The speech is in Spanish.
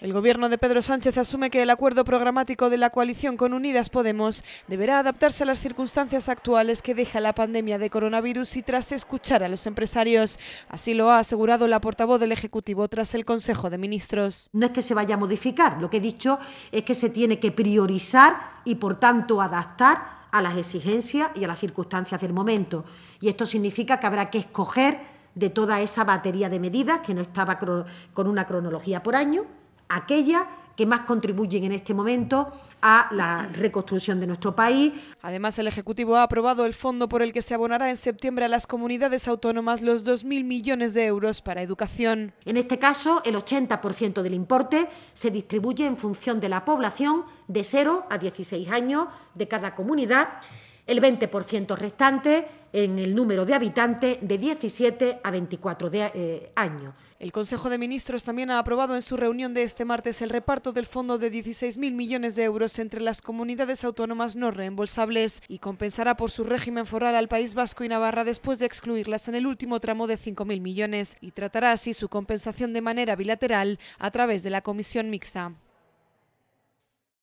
El gobierno de Pedro Sánchez asume que el acuerdo programático de la coalición con Unidas Podemos deberá adaptarse a las circunstancias actuales que deja la pandemia de coronavirus y tras escuchar a los empresarios. Así lo ha asegurado la portavoz del Ejecutivo tras el Consejo de Ministros. No es que se vaya a modificar, lo que he dicho es que se tiene que priorizar y por tanto adaptar a las exigencias y a las circunstancias del momento. Y esto significa que habrá que escoger de toda esa batería de medidas que no estaba con una cronología por año, aquellas que más contribuyen en este momento a la reconstrucción de nuestro país. Además, el Ejecutivo ha aprobado el fondo por el que se abonará en septiembre a las comunidades autónomas los 2.000 millones de euros para educación. En este caso, el 80% del importe se distribuye en función de la población de 0 a 16 años de cada comunidad el 20% restante en el número de habitantes de 17 a 24 de, año eh, años. El Consejo de Ministros también ha aprobado en su reunión de este martes el reparto del fondo de 16.000 millones de euros entre las comunidades autónomas no reembolsables y compensará por su régimen foral al País Vasco y Navarra después de excluirlas en el último tramo de 5.000 millones y tratará así su compensación de manera bilateral a través de la Comisión Mixta.